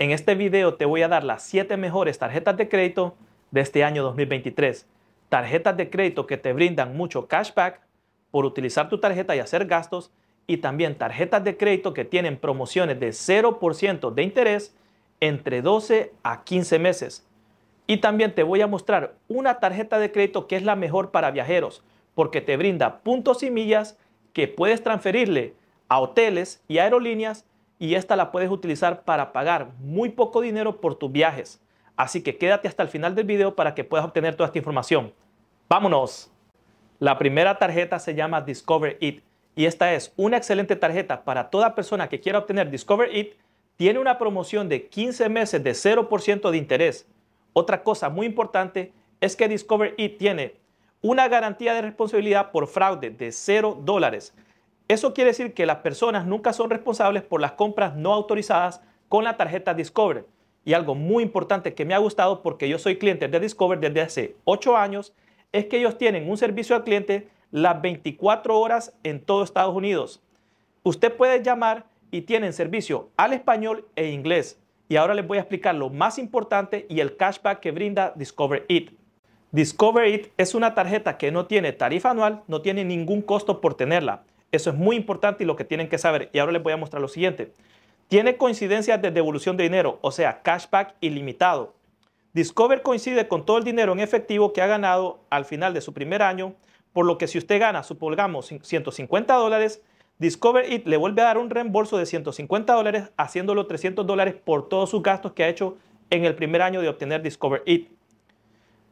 En este video te voy a dar las 7 mejores tarjetas de crédito de este año 2023. Tarjetas de crédito que te brindan mucho cashback por utilizar tu tarjeta y hacer gastos y también tarjetas de crédito que tienen promociones de 0% de interés entre 12 a 15 meses. Y también te voy a mostrar una tarjeta de crédito que es la mejor para viajeros porque te brinda puntos y millas que puedes transferirle a hoteles y aerolíneas y esta la puedes utilizar para pagar muy poco dinero por tus viajes. Así que quédate hasta el final del video para que puedas obtener toda esta información. ¡Vámonos! La primera tarjeta se llama Discover It y esta es una excelente tarjeta para toda persona que quiera obtener Discover It. Tiene una promoción de 15 meses de 0% de interés. Otra cosa muy importante es que Discover It tiene una garantía de responsabilidad por fraude de 0 dólares. Eso quiere decir que las personas nunca son responsables por las compras no autorizadas con la tarjeta Discover. Y algo muy importante que me ha gustado porque yo soy cliente de Discover desde hace 8 años es que ellos tienen un servicio al cliente las 24 horas en todo Estados Unidos. Usted puede llamar y tienen servicio al español e inglés. Y ahora les voy a explicar lo más importante y el cashback que brinda Discover It. Discover It es una tarjeta que no tiene tarifa anual, no tiene ningún costo por tenerla. Eso es muy importante y lo que tienen que saber. Y ahora les voy a mostrar lo siguiente. Tiene coincidencias de devolución de dinero, o sea, cashback ilimitado. Discover coincide con todo el dinero en efectivo que ha ganado al final de su primer año, por lo que si usted gana, supongamos, 150 dólares, Discover It le vuelve a dar un reembolso de 150 dólares, haciéndolo 300 dólares por todos sus gastos que ha hecho en el primer año de obtener Discover It.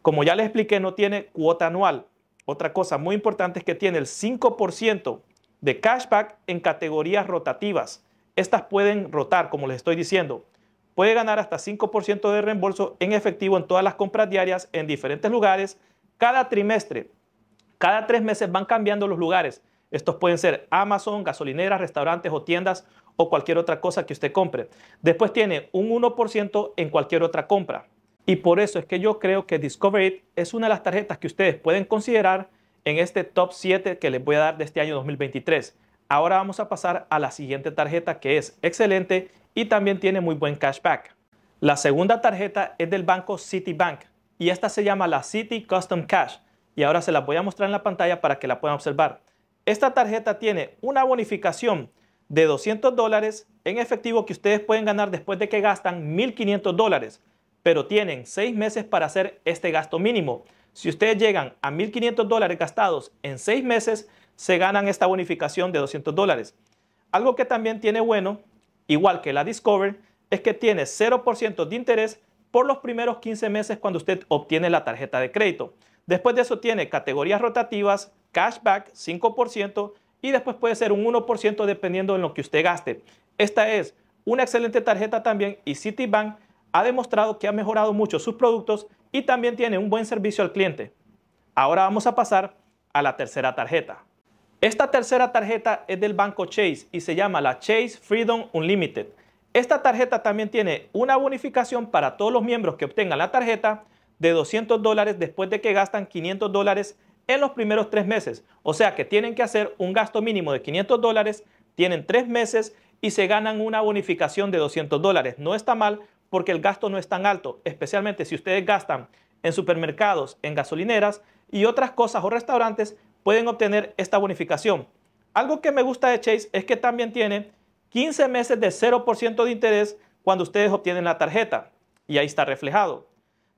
Como ya les expliqué, no tiene cuota anual. Otra cosa muy importante es que tiene el 5% de cashback en categorías rotativas. Estas pueden rotar, como les estoy diciendo. Puede ganar hasta 5% de reembolso en efectivo en todas las compras diarias en diferentes lugares cada trimestre. Cada tres meses van cambiando los lugares. Estos pueden ser Amazon, gasolineras, restaurantes o tiendas o cualquier otra cosa que usted compre. Después tiene un 1% en cualquier otra compra. Y por eso es que yo creo que Discover It es una de las tarjetas que ustedes pueden considerar en este top 7 que les voy a dar de este año 2023. Ahora vamos a pasar a la siguiente tarjeta que es excelente y también tiene muy buen cashback. La segunda tarjeta es del banco Citibank y esta se llama la City Custom Cash y ahora se la voy a mostrar en la pantalla para que la puedan observar. Esta tarjeta tiene una bonificación de 200 dólares en efectivo que ustedes pueden ganar después de que gastan 1.500 dólares, pero tienen 6 meses para hacer este gasto mínimo si ustedes llegan a 1.500 dólares gastados en seis meses, se ganan esta bonificación de 200 dólares. Algo que también tiene bueno, igual que la Discover, es que tiene 0% de interés por los primeros 15 meses cuando usted obtiene la tarjeta de crédito. Después de eso tiene categorías rotativas, cashback 5% y después puede ser un 1% dependiendo de lo que usted gaste. Esta es una excelente tarjeta también y Citibank ha demostrado que ha mejorado mucho sus productos y también tiene un buen servicio al cliente. Ahora vamos a pasar a la tercera tarjeta. Esta tercera tarjeta es del banco Chase y se llama la Chase Freedom Unlimited. Esta tarjeta también tiene una bonificación para todos los miembros que obtengan la tarjeta de 200 dólares después de que gastan 500 dólares en los primeros tres meses. O sea que tienen que hacer un gasto mínimo de 500 dólares, tienen tres meses y se ganan una bonificación de 200 dólares. No está mal porque el gasto no es tan alto, especialmente si ustedes gastan en supermercados, en gasolineras y otras cosas o restaurantes, pueden obtener esta bonificación. Algo que me gusta de Chase es que también tiene 15 meses de 0% de interés cuando ustedes obtienen la tarjeta y ahí está reflejado.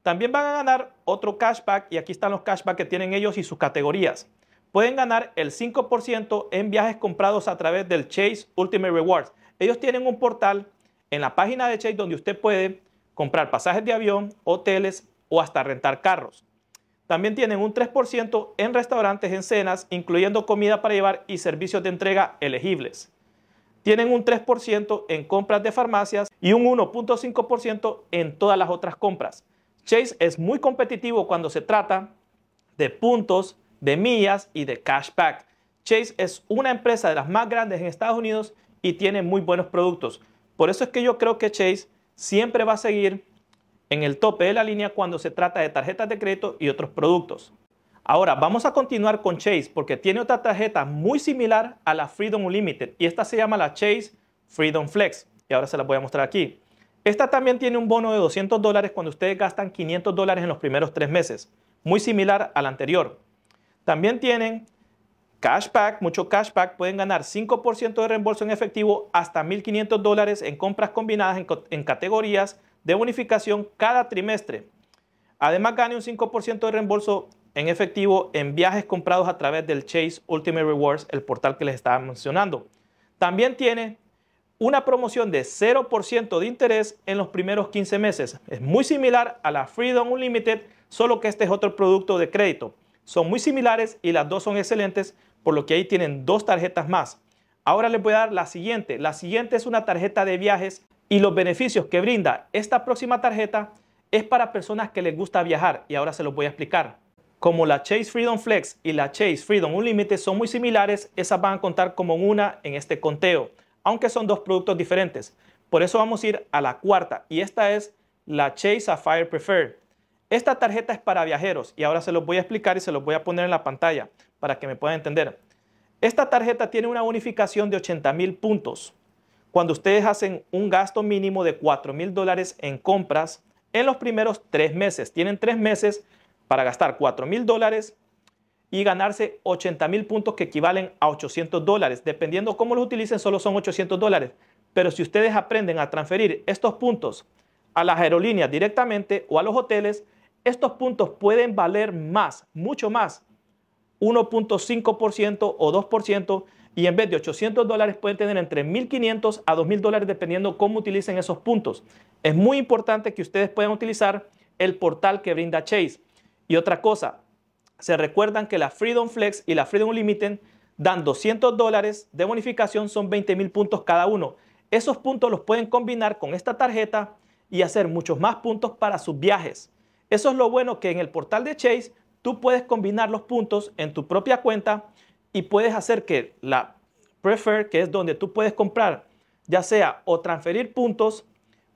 También van a ganar otro cashback y aquí están los cashback que tienen ellos y sus categorías. Pueden ganar el 5% en viajes comprados a través del Chase Ultimate Rewards. Ellos tienen un portal en la página de Chase donde usted puede comprar pasajes de avión, hoteles o hasta rentar carros. También tienen un 3% en restaurantes en cenas, incluyendo comida para llevar y servicios de entrega elegibles. Tienen un 3% en compras de farmacias y un 1.5% en todas las otras compras. Chase es muy competitivo cuando se trata de puntos, de millas y de cashback. Chase es una empresa de las más grandes en Estados Unidos y tiene muy buenos productos. Por eso es que yo creo que Chase siempre va a seguir en el tope de la línea cuando se trata de tarjetas de crédito y otros productos. Ahora vamos a continuar con Chase porque tiene otra tarjeta muy similar a la Freedom Unlimited y esta se llama la Chase Freedom Flex y ahora se la voy a mostrar aquí. Esta también tiene un bono de 200 dólares cuando ustedes gastan 500 dólares en los primeros tres meses, muy similar al anterior. También tienen Cashback, mucho cashback, pueden ganar 5% de reembolso en efectivo hasta 1.500 en compras combinadas en, en, categorías de bonificación cada trimestre. Además, gane un 5% de reembolso en efectivo en viajes comprados a través del Chase Ultimate Rewards, el portal que les estaba mencionando. También tiene una promoción de 0% de interés en los primeros 15 meses. Es muy similar a la Freedom Unlimited, solo que este es otro producto de crédito. Son muy similares y las dos son excelentes por lo que ahí tienen dos tarjetas más. Ahora les voy a dar la siguiente. La siguiente es una tarjeta de viajes y los beneficios que brinda esta próxima tarjeta es para personas que les gusta viajar y ahora se los voy a explicar. Como la Chase Freedom Flex y la Chase Freedom Unlimited son muy similares, esas van a contar como una en este conteo, aunque son dos productos diferentes. Por eso vamos a ir a la cuarta y esta es la Chase Sapphire Preferred. Esta tarjeta es para viajeros y ahora se los voy a explicar y se los voy a poner en la pantalla para que me puedan entender. Esta tarjeta tiene una unificación de 80 mil puntos. Cuando ustedes hacen un gasto mínimo de 4,000 mil dólares en compras en los primeros tres meses, tienen tres meses para gastar 4 mil dólares y ganarse 80 mil puntos que equivalen a 800 dólares. Dependiendo cómo los utilicen, solo son 800 dólares. Pero si ustedes aprenden a transferir estos puntos a las aerolíneas directamente o a los hoteles, estos puntos pueden valer más, mucho más 1.5% o 2% y en vez de 800 dólares pueden tener entre 1.500 a 2.000 dólares dependiendo cómo utilicen esos puntos. Es muy importante que ustedes puedan utilizar el portal que brinda Chase. Y otra cosa, se recuerdan que la Freedom Flex y la Freedom Unlimited dan 200 dólares de bonificación, son 20.000 puntos cada uno. Esos puntos los pueden combinar con esta tarjeta y hacer muchos más puntos para sus viajes. Eso es lo bueno que en el portal de Chase tú puedes combinar los puntos en tu propia cuenta y puedes hacer que la Prefer, que es donde tú puedes comprar, ya sea o transferir puntos,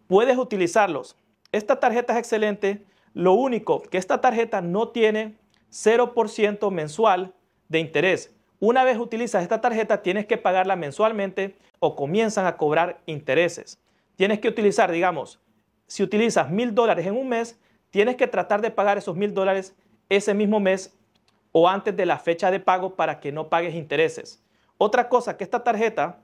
puedes utilizarlos. Esta tarjeta es excelente. Lo único que esta tarjeta no tiene 0% mensual de interés. Una vez utilizas esta tarjeta, tienes que pagarla mensualmente o comienzan a cobrar intereses. Tienes que utilizar, digamos, si utilizas mil dólares en un mes, tienes que tratar de pagar esos mil dólares ese mismo mes o antes de la fecha de pago para que no pagues intereses. Otra cosa, que esta tarjeta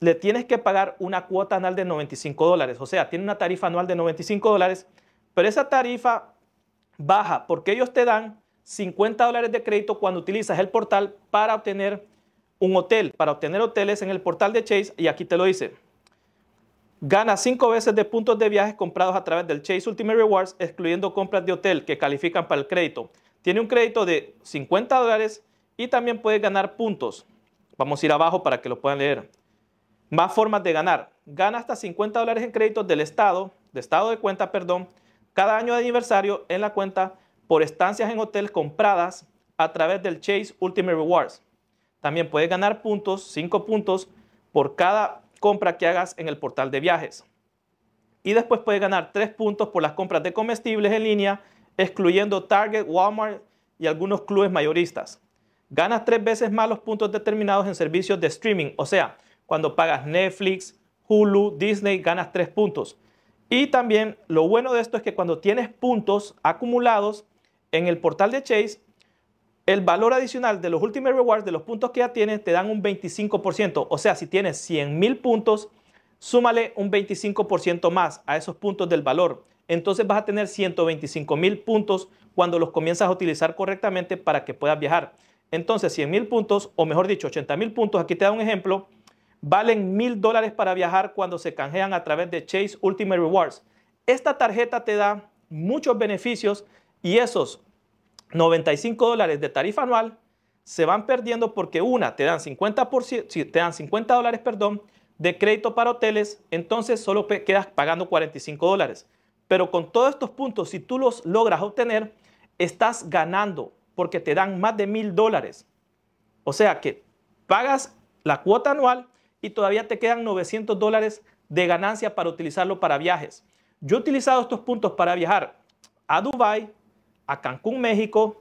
le tienes que pagar una cuota anual de 95 dólares, o sea, tiene una tarifa anual de 95 dólares, pero esa tarifa baja porque ellos te dan 50 dólares de crédito cuando utilizas el portal para obtener un hotel, para obtener hoteles en el portal de Chase y aquí te lo dice. Gana 5 veces de puntos de viajes comprados a través del Chase Ultimate Rewards, excluyendo compras de hotel que califican para el crédito. Tiene un crédito de 50 dólares y también puede ganar puntos. Vamos a ir abajo para que lo puedan leer. Más formas de ganar. Gana hasta 50 dólares en créditos del Estado, de estado de cuenta, perdón, cada año de aniversario en la cuenta por estancias en hotel compradas a través del Chase Ultimate Rewards. También puede ganar puntos, 5 puntos, por cada compra que hagas en el portal de viajes. Y después puedes ganar tres puntos por las compras de comestibles en línea, excluyendo Target, Walmart y algunos clubes mayoristas. Ganas tres veces más los puntos determinados en servicios de streaming, o sea, cuando pagas Netflix, Hulu, Disney, ganas tres puntos. Y también lo bueno de esto es que cuando tienes puntos acumulados en el portal de Chase, el valor adicional de los Ultimate Rewards, de los puntos que ya tienes, te dan un 25%. O sea, si tienes 100 mil puntos, súmale un 25% más a esos puntos del valor. Entonces vas a tener 125 mil puntos cuando los comienzas a utilizar correctamente para que puedas viajar. Entonces 100 mil puntos, o mejor dicho, 80 mil puntos, aquí te da un ejemplo, valen mil dólares para viajar cuando se canjean a través de Chase Ultimate Rewards. Esta tarjeta te da muchos beneficios y esos 95 dólares de tarifa anual se van perdiendo porque una, te dan 50, te dan 50 dólares perdón, de crédito para hoteles, entonces solo quedas pagando 45 dólares. Pero con todos estos puntos, si tú los logras obtener, estás ganando porque te dan más de mil dólares. O sea que pagas la cuota anual y todavía te quedan 900 dólares de ganancia para utilizarlo para viajes. Yo he utilizado estos puntos para viajar a Dubai, a Cancún, México,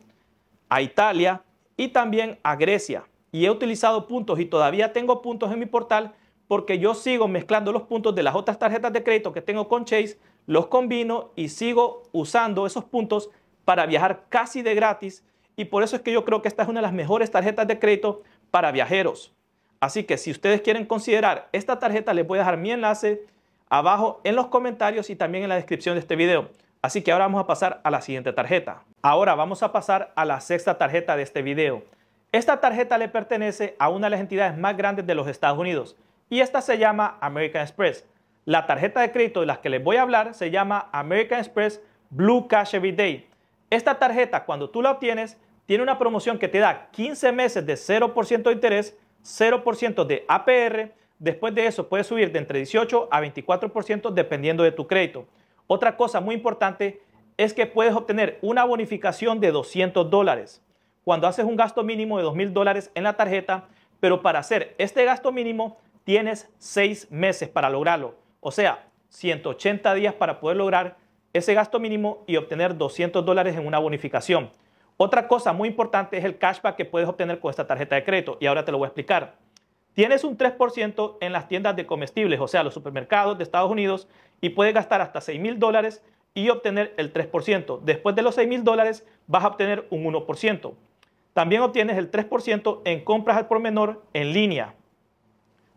a Italia y también a Grecia. Y he utilizado puntos y todavía tengo puntos en mi portal porque yo sigo mezclando los puntos de las otras tarjetas de crédito que tengo con Chase, los combino y sigo usando esos puntos para viajar casi de gratis. Y por eso es que yo creo que esta es una de las mejores tarjetas de crédito para viajeros. Así que si ustedes quieren considerar esta tarjeta, les voy a dejar mi enlace abajo en los comentarios y también en la descripción de este video. Así que ahora vamos a pasar a la siguiente tarjeta. Ahora vamos a pasar a la sexta tarjeta de este video. Esta tarjeta le pertenece a una de las entidades más grandes de los Estados Unidos y esta se llama American Express. La tarjeta de crédito de las que les voy a hablar se llama American Express Blue Cash Everyday. Esta tarjeta cuando tú la obtienes tiene una promoción que te da 15 meses de 0% de interés, 0% de APR, después de eso puedes subir de entre 18 a 24% dependiendo de tu crédito. Otra cosa muy importante es que puedes obtener una bonificación de 200 dólares cuando haces un gasto mínimo de 2.000 dólares en la tarjeta, pero para hacer este gasto mínimo tienes 6 meses para lograrlo, o sea, 180 días para poder lograr ese gasto mínimo y obtener 200 dólares en una bonificación. Otra cosa muy importante es el cashback que puedes obtener con esta tarjeta de crédito y ahora te lo voy a explicar. Tienes un 3% en las tiendas de comestibles, o sea, los supermercados de Estados Unidos y puedes gastar hasta 6 mil dólares y obtener el 3%. Después de los 6 mil dólares vas a obtener un 1%. También obtienes el 3% en compras al por menor en línea.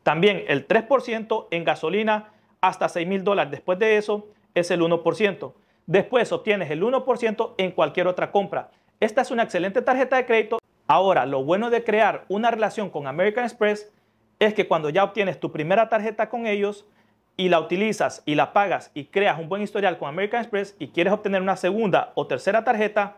También el 3% en gasolina hasta 6 mil dólares. Después de eso es el 1%. Después obtienes el 1% en cualquier otra compra. Esta es una excelente tarjeta de crédito. Ahora, lo bueno de crear una relación con American Express es que cuando ya obtienes tu primera tarjeta con ellos, y la utilizas y la pagas y creas un buen historial con American Express y quieres obtener una segunda o tercera tarjeta,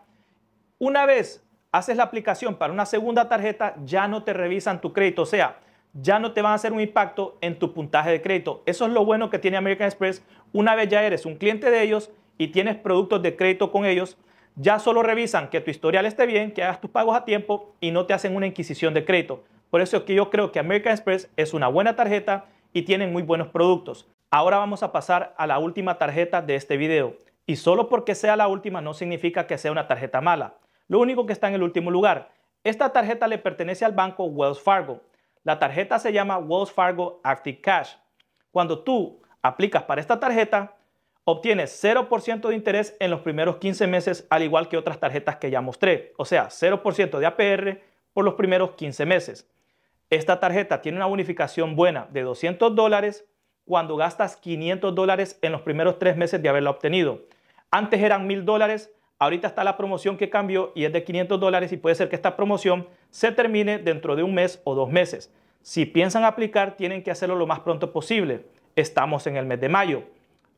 una vez haces la aplicación para una segunda tarjeta, ya no te revisan tu crédito, o sea, ya no te van a hacer un impacto en tu puntaje de crédito. Eso es lo bueno que tiene American Express. Una vez ya eres un cliente de ellos y tienes productos de crédito con ellos, ya solo revisan que tu historial esté bien, que hagas tus pagos a tiempo y no te hacen una inquisición de crédito. Por eso es que yo creo que American Express es una buena tarjeta y tienen muy buenos productos. Ahora vamos a pasar a la última tarjeta de este video. Y solo porque sea la última no significa que sea una tarjeta mala. Lo único que está en el último lugar. Esta tarjeta le pertenece al banco Wells Fargo. La tarjeta se llama Wells Fargo Active Cash. Cuando tú aplicas para esta tarjeta, obtienes 0% de interés en los primeros 15 meses, al igual que otras tarjetas que ya mostré. O sea, 0% de APR por los primeros 15 meses. Esta tarjeta tiene una bonificación buena de 200 dólares cuando gastas 500 dólares en los primeros tres meses de haberla obtenido. Antes eran 1000 dólares, ahorita está la promoción que cambió y es de 500 dólares y puede ser que esta promoción se termine dentro de un mes o dos meses. Si piensan aplicar, tienen que hacerlo lo más pronto posible. Estamos en el mes de mayo.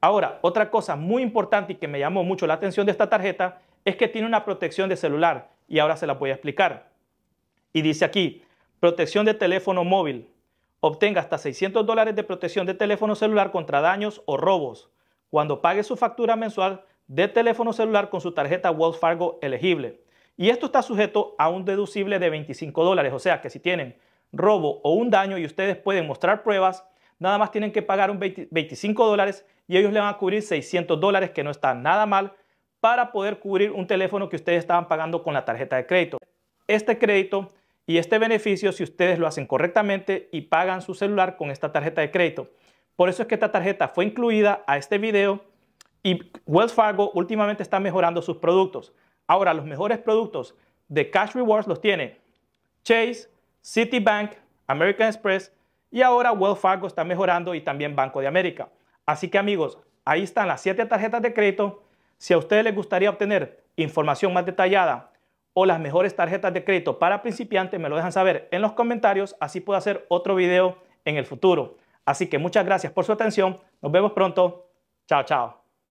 Ahora, otra cosa muy importante y que me llamó mucho la atención de esta tarjeta es que tiene una protección de celular y ahora se la voy a explicar. Y dice aquí, protección de teléfono móvil, Obtenga hasta 600 dólares de protección de teléfono celular contra daños o robos cuando pague su factura mensual de teléfono celular con su tarjeta Wells Fargo elegible. Y esto está sujeto a un deducible de 25 dólares, o sea que si tienen robo o un daño y ustedes pueden mostrar pruebas, nada más tienen que pagar un 25 dólares y ellos le van a cubrir 600 dólares, que no está nada mal, para poder cubrir un teléfono que ustedes estaban pagando con la tarjeta de crédito. Este crédito y este beneficio si ustedes lo hacen correctamente y pagan su celular con esta tarjeta de crédito. Por eso es que esta tarjeta fue incluida a este video y Wells Fargo últimamente está mejorando sus productos. Ahora los mejores productos de Cash Rewards los tiene Chase, Citibank, American Express y ahora Wells Fargo está mejorando y también Banco de América. Así que amigos, ahí están las siete tarjetas de crédito. Si a ustedes les gustaría obtener información más detallada o las mejores tarjetas de crédito para principiantes, me lo dejan saber en los comentarios, así puedo hacer otro video en el futuro. Así que muchas gracias por su atención, nos vemos pronto, chao chao.